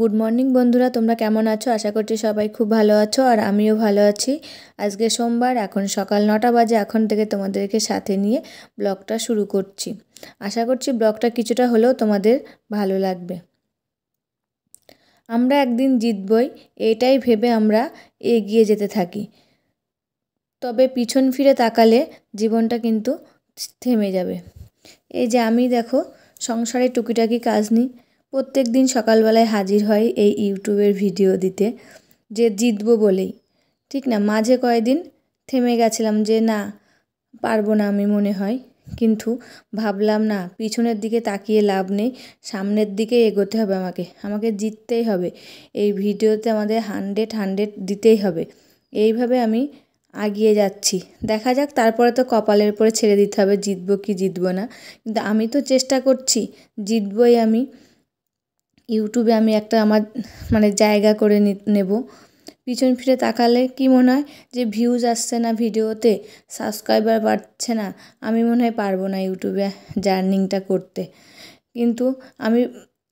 Good morning বন্ধুরা তোমরা কেমন আছো আশা করছি সবাই খুব ভালো আছো আর আমিও ভালো আছি আজকে সোমবার এখন সকাল নটা বাজে এখন থেকে তোমাদেরকে সাথে নিয়ে ব্লগটা শুরু করছি আশা করছি ব্লগটা কিছুটা হলেও তোমাদের ভালো লাগবে আমরা একদিন জিতবই এটাই ভেবে আমরা এগিয়ে যেতে থাকি তবে পিছন ফিরে তাকালে জীবনটা কিন্তু থেমে যাবে এই যে আমি দেখো সংসারে টুকিটাকি কাজ নিই প্রত্যেক দিন সকালবেলায় হাজির হয় এই ইউটিউবের ভিডিও দিতে যে জিতব বলেই ঠিক না মাঝে কয়েকদিন থেমে গেছিলাম যে না পারবো না আমি মনে হয় কিন্তু ভাবলাম না পিছনের দিকে তাকিয়ে লাভ নেই সামনের দিকে এগোতে হবে আমাকে আমাকে জিততেই হবে এই ভিডিওতে আমাদের হান্ড্রেড হান্ড্রেড দিতেই হবে এইভাবে আমি আগিয়ে যাচ্ছি দেখা যাক তারপরে তো কপালের উপরে ছেড়ে দিতে হবে জিতবো কি জিতবো না কিন্তু আমি তো চেষ্টা করছি জিতবই আমি ইউটিউবে আমি একটা আমার মানে জায়গা করে নেব পিছন ফিরে তাকালে কি মনে হয় যে ভিউজ আসছে না ভিডিওতে সাবস্ক্রাইবার বাড়ছে না আমি মনে হয় পারবো না ইউটিউবে জার্নিংটা করতে কিন্তু আমি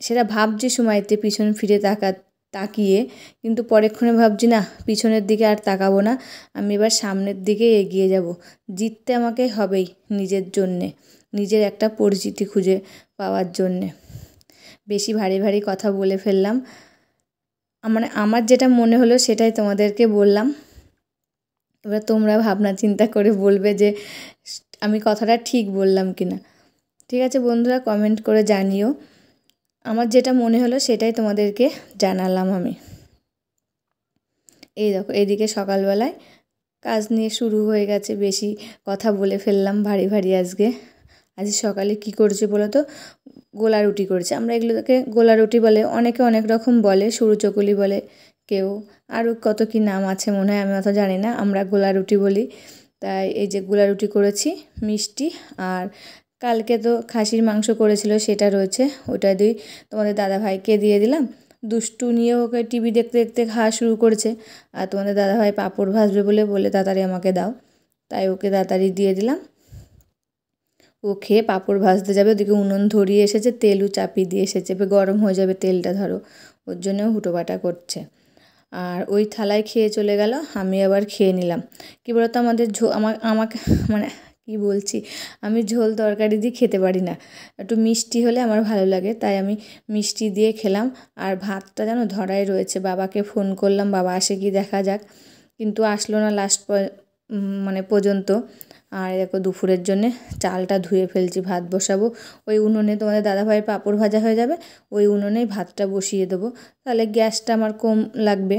সেটা ভাবছি সময়তে পিছন ফিরে তাকা তাকিয়ে কিন্তু পরেক্ষণে ভাবছি না পিছনের দিকে আর তাকাবো না আমি এবার সামনের দিকে এগিয়ে যাব জিততে আমাকে হবেই নিজের জন্যে নিজের একটা পরিচিতি খুঁজে পাওয়ার জন্যে বেশি ভারী ভারী কথা বলে ফেললাম মানে আমার যেটা মনে হলো সেটাই তোমাদেরকে বললাম এবার তোমরা ভাবনা চিন্তা করে বলবে যে আমি কথাটা ঠিক বললাম কি না ঠিক আছে বন্ধুরা কমেন্ট করে জানিও আমার যেটা মনে হলো সেটাই তোমাদেরকে জানালাম আমি এই দেখো এদিকে সকালবেলায় কাজ নিয়ে শুরু হয়ে গেছে বেশি কথা বলে ফেললাম ভারী ভারী আজকে আজ সকালে কি করছে বলো তো গোলা রুটি করছে আমরা এগুলোকে গোলা রুটি বলে অনেকে অনেক রকম বলে সরু চকুলি বলে কেউ আরও কত কি নাম আছে মনে হয় আমি অত জানি না আমরা গোলা রুটি বলি তাই এই যে গোলা রুটি করেছি মিষ্টি আর কালকে তো খাসির মাংস করেছিল সেটা রয়েছে ওটা দিই তোমাদের দাদা ভাইকে দিয়ে দিলাম দুষ্টু নিয়ে ওকে টিভি দেখতে দেখতে খাওয়া শুরু করেছে আর তোমাদের দাদাভাই পাঁপড় ভাজবে বলে বলে তাড়াতাড়ি আমাকে দাও তাই ওকে তাড়াতাড়ি দিয়ে দিলাম ও খেয়ে পাঁপড় ভাজতে যাবে ওদিকে উনুন ধরিয়ে এসেছে তেলও চাপিয়ে দিয়ে এসেছে এবার গরম হয়ে যাবে তেলটা ধরো ওর জন্য হুটোপাটা করছে আর ওই থালায় খেয়ে চলে গেল আমি আবার খেয়ে নিলাম কী বলতো আমাদের ঝো আমার আমাকে মানে কি বলছি আমি ঝোল তরকারি দিয়ে খেতে পারি না একটু মিষ্টি হলে আমার ভালো লাগে তাই আমি মিষ্টি দিয়ে খেলাম আর ভাতটা যেন ধরাই রয়েছে বাবাকে ফোন করলাম বাবা আসে কি দেখা যাক কিন্তু আসলো না লাস্ট মানে পর্যন্ত আর দেখো দুপুরের জন্যে চালটা ধুয়ে ফেলছি ভাত বসাবো ওই উনুনে তোমাদের দাদাভাইয়ের পাঁপড় ভাজা হয়ে যাবে ওই উনুনেই ভাতটা বসিয়ে দেবো তাহলে গ্যাসটা আমার কম লাগবে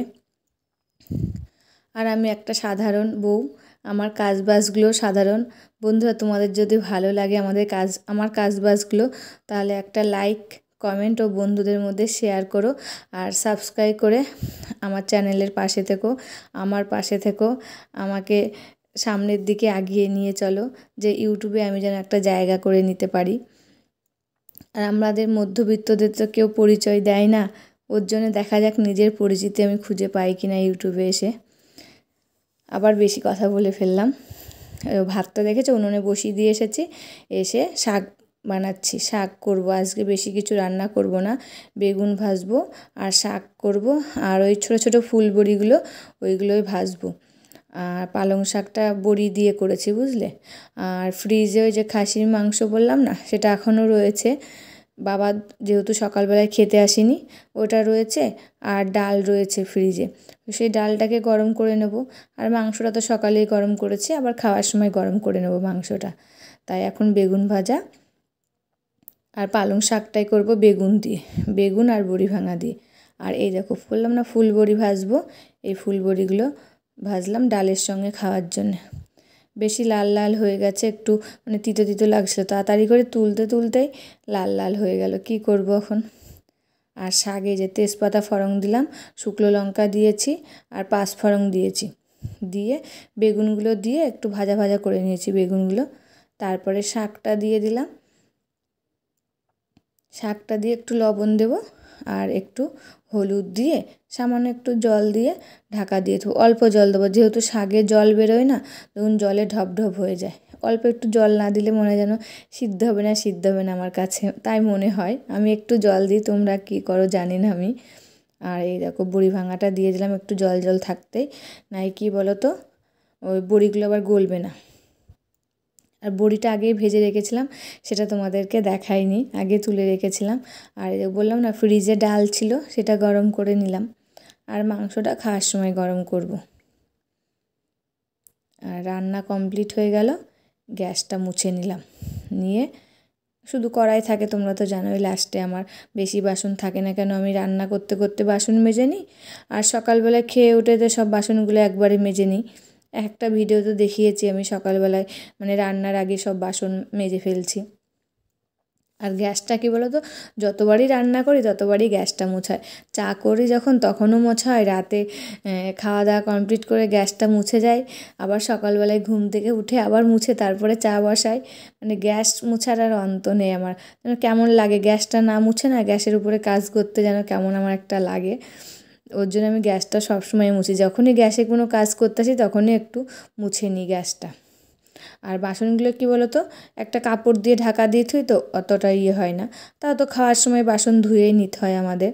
আর আমি একটা সাধারণ বউ আমার বাসগুলো সাধারণ বন্ধুরা তোমাদের যদি ভালো লাগে আমাদের কাজ আমার কাজবাজগুলো তাহলে একটা লাইক কমেন্ট ও বন্ধুদের মধ্যে শেয়ার করো আর সাবস্ক্রাইব করে আমার চ্যানেলের পাশে থেকো আমার পাশে থেকো আমাকে সামনের দিকে আগিয়ে নিয়ে চলো যে ইউটিউবে আমি যেন একটা জায়গা করে নিতে পারি আর আমাদের মধ্যবিত্তদের তো কেউ পরিচয় দেয় না ওর জন্য দেখা যাক নিজের পরিচিতি আমি খুঁজে পাই কি না ইউটিউবে এসে আবার বেশি কথা বলে ফেললাম ভাতটা দেখেছো উনুনে বসিয়ে দিয়ে এসেছি এসে শাক বানাচ্ছি শাক করব আজকে বেশি কিছু রান্না করব না বেগুন ভাজবো আর শাক করব আর ওই ছোট ছোট ফুলবড়িগুলো ওইগুলোই ভাজবো আর পালং শাকটা বড়ি দিয়ে করেছি বুঝলে আর ফ্রিজে ওই যে খাসির মাংস বললাম না সেটা এখনও রয়েছে বাবা যেহেতু সকালবেলায় খেতে আসেনি ওটা রয়েছে আর ডাল রয়েছে ফ্রিজে সেই ডালটাকে গরম করে নেব আর মাংসটা তো সকালেই গরম করেছি আবার খাওয়ার সময় গরম করে নেব মাংসটা তাই এখন বেগুন ভাজা আর পালং শাকটাই করব বেগুন দিয়ে বেগুন আর বড়ি ভাঙা দিয়ে আর এই দেখো বললাম না ফুল বড়ি ভাজবো এই ফুলবড়িগুলো ভাজলাম ডালের সঙ্গে খাওয়ার জন্য বেশি লাল লাল হয়ে গেছে একটু মানে তিতো তিতো লাগছিল তাড়াতাড়ি করে তুলতে তুলতেই লাল লাল হয়ে গেল কি করব এখন আর শাগে যে তেজপাতা ফরং দিলাম শুকনো লঙ্কা দিয়েছি আর পাঁচ ফরং দিয়েছি দিয়ে বেগুনগুলো দিয়ে একটু ভাজা ভাজা করে নিয়েছি বেগুনগুলো তারপরে শাকটা দিয়ে দিলাম শাকটা দিয়ে একটু লবণ দেবো আর একটু হলুদ দিয়ে সামান্য একটু জল দিয়ে ঢাকা দিয়ে দেবো অল্প জল দেবো যেহেতু শাগে জল বেরোয় না তখন জলে ঢপঢপ হয়ে যায় অল্প একটু জল না দিলে মনে যেন সিদ্ধ হবে না সিদ্ধ হবে না আমার কাছে তাই মনে হয় আমি একটু জল দিই তোমরা কি করো জানি না আমি আর এই দেখো বুড়ি ভাঙাটা দিয়ে দিলাম একটু জল জল থাকতেই নাই কি বলো তো ওই বড়িগুলো আবার গলবে না আর বড়িটা আগেই ভেজে রেখেছিলাম সেটা তোমাদেরকে দেখাইনি আগে তুলে রেখেছিলাম আর বললাম না ফ্রিজে ডাল ছিল সেটা গরম করে নিলাম আর মাংসটা খাওয়ার সময় গরম করব। আর রান্না কমপ্লিট হয়ে গেল গ্যাসটা মুছে নিলাম নিয়ে শুধু কড়াই থাকে তোমরা তো জানোই লাস্টে আমার বেশি বাসন থাকে না কেন আমি রান্না করতে করতে বাসন মেজে নিই আর সকালবেলা খেয়ে উঠে তো সব বাসনগুলো একবারে মেজে নিই একটা ভিডিও তো দেখিয়েছি আমি সকালবেলায় মানে রান্নার আগে সব বাসন মেজে ফেলছি আর গ্যাসটা কী বলো তো যতবারই রান্না করি ততবারই গ্যাসটা মোছায় চা করি যখন তখনও মোছা হয় রাতে খাওয়া দাওয়া কমপ্লিট করে গ্যাসটা মুছে যায় আবার সকালবেলায় ঘুম থেকে উঠে আবার মুছে তারপরে চা বসাই মানে গ্যাস মুছার আর অন্ত নেই আমার কেমন লাগে গ্যাসটা না মুছে না গ্যাসের উপরে কাজ করতে যেন কেমন আমার একটা লাগে ওর জন্য আমি গ্যাসটা সবসময় মুছি যখনই গ্যাসে কোনো কাজ করতে আসি তখনই একটু মুছে নিই গ্যাসটা আর বাসনগুলো কি বলতো একটা কাপড় দিয়ে ঢাকা দিয়ে থুই তো অতটা ইয়ে হয় না তা তো খাওয়ার সময় বাসন ধুয়েই নিতে হয় আমাদের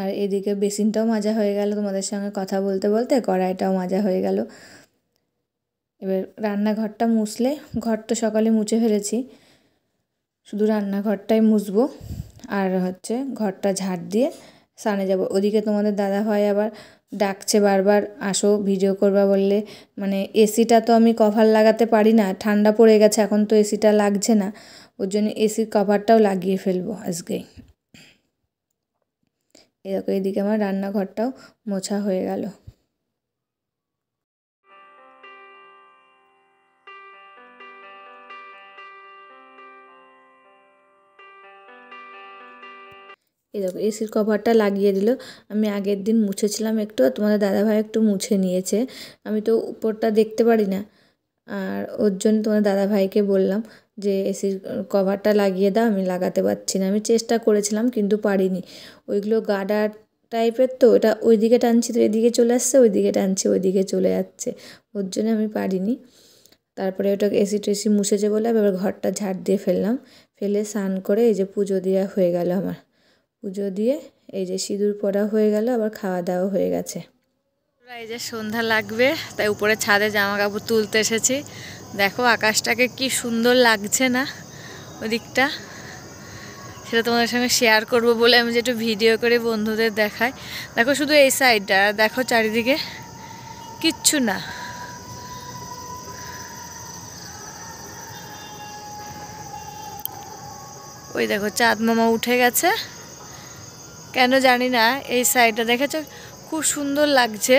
আর এদিকে বেসিনটাও মাজা হয়ে গেল তোমাদের সঙ্গে কথা বলতে বলতে কড়াইটাও মাজা হয়ে গেল এবার রান্নাঘরটা মুছলে ঘর তো সকালে মুছে ফেলেছি শুধু রান্নাঘরটাই মুছবো আর হচ্ছে ঘরটা ঝাড় দিয়ে সানে যাব ওদিকে তোমাদের দাদা হয় আবার ডাকছে বারবার আসো ভিডিও করবা বললে মানে এসিটা তো আমি কভার লাগাতে পারি না ঠান্ডা পড়ে গেছে এখন তো এসিটা লাগছে না ওর জন্য এসির কভারটাও লাগিয়ে ফেলবো আজকেই এরকম এদিকে আমার রান্নাঘরটাও মোছা হয়ে গেল এই দেখো এসির কভারটা লাগিয়ে দিল আমি আগের দিন মুছেছিলাম একটু তোমাদের দাদাভাই একটু মুছে নিয়েছে আমি তো উপরটা দেখতে পারি না আর ওর জন্য তোমার দাদাভাইকে বললাম যে এসির কভারটা লাগিয়ে দাও আমি লাগাতে পারছি না আমি চেষ্টা করেছিলাম কিন্তু পারিনি ওইগুলো গাডার টাইপের তো এটা ওইদিকে টানছি তো এদিকে চলে আসছে ওইদিকে টানছি ওইদিকে চলে যাচ্ছে ওর জন্য আমি পারিনি তারপরে ওটা এসি টেসি মুছেছে বলে এবার ঘরটা ঝাড় দিয়ে ফেললাম ফেলে স্নান করে এই যে পুজো দেওয়া হয়ে গেল আমার পুজো দিয়ে এই যে সিঁদুর পরা হয়ে গেল আবার খাওয়া দাওয়া হয়ে গেছে এই যে সন্ধ্যা লাগবে তাই উপরে ছাদে জামা কাপড় তুলতে এসেছি দেখো আকাশটাকে কি সুন্দর লাগছে না ওদিকটা সেটা তোমাদের সঙ্গে শেয়ার করব বলে আমি যে একটু ভিডিও করে বন্ধুদের দেখাই দেখো শুধু এই সাইডটা দেখো চারিদিকে কিচ্ছু না ওই দেখো চাঁদ মামা উঠে গেছে কেন জানি না এই সাইডটা দেখেছো খুব সুন্দর লাগছে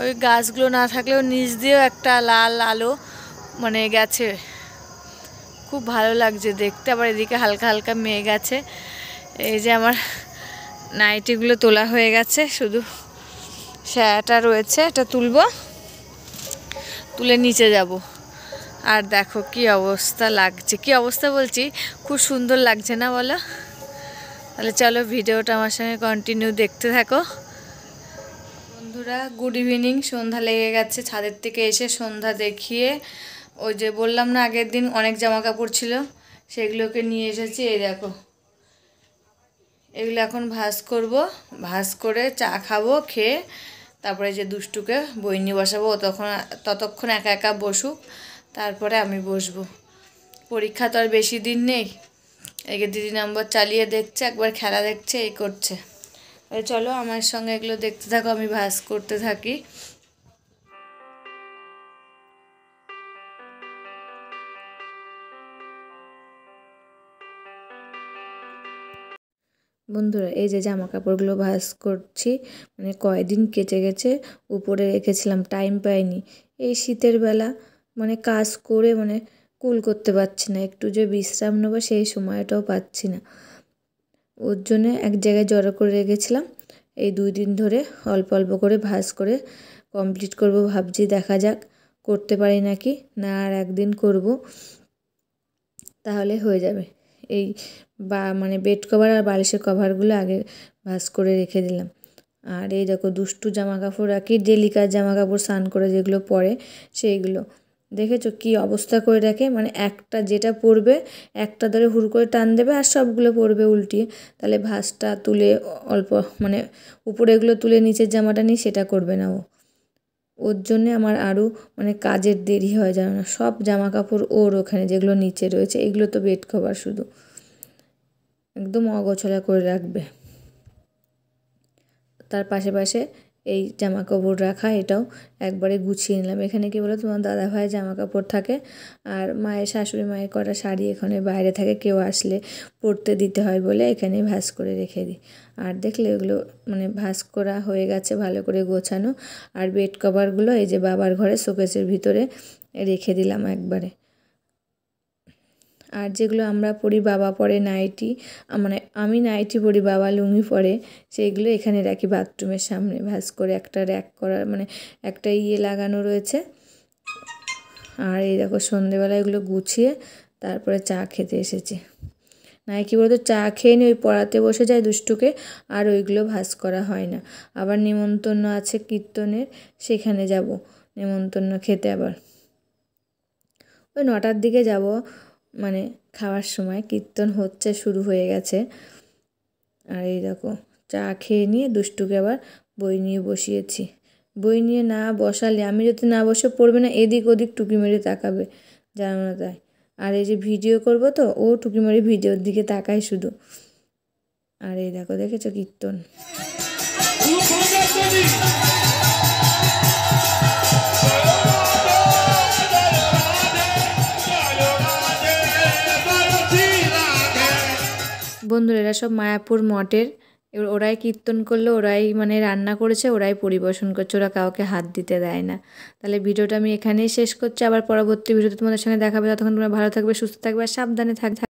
ওই গাছগুলো না থাকলেও নিচ দিয়েও একটা লাল আলো মানে গেছে খুব ভালো লাগছে দেখতে আবার এদিকে হালকা হালকা মেয়ে গেছে এই যে আমার নাইটিগুলো তোলা হয়ে গেছে শুধু সায়াটা রয়েছে এটা তুলব তুলে নিচে যাব আর দেখো কি অবস্থা লাগছে কি অবস্থা বলছি খুব সুন্দর লাগছে না বলো তাহলে চলো ভিডিওটা আমার সঙ্গে কন্টিনিউ দেখতে থাকো বন্ধুরা গুড ইভিনিং সন্ধ্যা লেগে গেছে ছাদের থেকে এসে সন্ধ্যা দেখিয়ে ওই যে বললাম না আগের দিন অনেক জামা কাপড় ছিল সেগুলোকে নিয়ে এসেছি এই দেখো এগুলো এখন ভাজ করব ভাজ করে চা খাবো খেয়ে তারপরে যে দুষ্টুকে বই নিয়ে বসাবো তখন ততক্ষণ একা একা বসুক তারপরে আমি বসবো পরীক্ষা তো আর বেশি দিন নেই একে দিদি নম্বর চালিয়ে দেখছে একবার খেলা দেখছে এই করছে চলো আমার সঙ্গে এগুলো দেখতে থাকো আমি ভাস করতে থাকি বন্ধুরা এই যে জামা কাপড়গুলো ভাস করছি মানে কয়দিন কেচে গেছে উপরে রেখেছিলাম টাইম পাইনি এই শীতের বেলা মানে কাজ করে মানে কুল করতে পারছি না একটু যে বিশ্রাম নেবো সেই সময়টাও পাচ্ছি না ওর জন্য এক জায়গায় জড়ো করে রেখেছিলাম এই দুই দিন ধরে অল্প অল্প করে ভাজ করে কমপ্লিট করব ভাবছি দেখা যাক করতে পারি নাকি না আর একদিন করব তাহলে হয়ে যাবে এই বা মানে বেড কভার আর বালিশের কভারগুলো আগে ভাজ করে রেখে দিলাম আর এই দেখো দুষ্টু জামা কাপড় আর কি ডেলিকার জামা কাপড় স্নান করে যেগুলো পরে সেইগুলো দেখেছো কি অবস্থা করে রাখে মানে একটা যেটা পড়বে একটা ধরে হুড় করে টান দেবে আর সবগুলো পড়বে উল্টিয়ে তাহলে ভাসটা তুলে অল্প মানে উপরে এগুলো তুলে নিচের জামাটা নিয়ে সেটা করবে না ও ওর জন্যে আমার আরও মানে কাজের দেরি হয় জানো না সব জামা কাপড় ওর ওখানে যেগুলো নিচে রয়েছে এগুলো তো বেড খাবার শুধু একদম অগোছলা করে রাখবে তার পাশে পাশে এই জামা কাপড় রাখা এটাও একবারে গুছিয়ে নিলাম এখানে কি বলো তোমার দাদা ভাইয়ের জামা কাপড় থাকে আর মায়ের শাশুড়ি মায়ের কটা শাড়ি এখানে বাইরে থাকে কেউ আসলে পরতে দিতে হয় বলে এখানে ভাস করে রেখে দিই আর দেখলে এগুলো মানে ভাস করা হয়ে গেছে ভালো করে গোছানো আর বেড কভারগুলো এই যে বাবার ঘরে শোকেসের ভিতরে রেখে দিলাম একবারে আর যেগুলো আমরা পরি বাবা পরে নাইটি মানে আমি নাইটি পরি বাবা লুঙ্গি পরে সেইগুলো এখানে রাখি বাথরুমের সামনে ভাস করে একটা র্যাক করার মানে একটা ইয়ে লাগানো রয়েছে আর এই দেখো সন্ধেবেলা এগুলো গুছিয়ে তারপরে চা খেতে এসেছি নাই কি বলতো চা খেয়ে নিই ওই পড়াতে বসে যায় দুষ্টুকে আর ওইগুলো ভাস করা হয় না আবার নেমন্তন্ন আছে কীর্তনের সেখানে যাব নিমন্ত্রণ খেতে আবার ওই নটার দিকে যাব মানে খাওয়ার সময় কীর্তন হচ্ছে শুরু হয়ে গেছে আর এই দেখো চা খেয়ে নিয়ে দুষ্টুকে আবার বই নিয়ে বসিয়েছি বই নিয়ে না বসালে আমি যদি না বসে পড়বে না এদিক ওদিক টুকি মেরে তাকাবে জানানো যায় তাই আর এই যে ভিডিও করব তো ও টুকি মেরে ভিডিওর দিকে তাকায় শুধু আর এই দেখো দেখেছো কীর্তন বন্ধুরা এরা সব মায়াপুর মঠের এবার ওরাই কীর্তন করলো ওরাই মানে রান্না করেছে ওরাই পরিবেশন করছে ওরা কাউকে হাত দিতে দেয় না তাহলে ভিডিওটা আমি এখানেই শেষ করছি আবার পরবর্তী ভিডিওতে তোমাদের সঙ্গে দেখাবে যতক্ষণ তোমরা ভালো থাকবে সুস্থ থাকবে আর সাবধানে থাকবে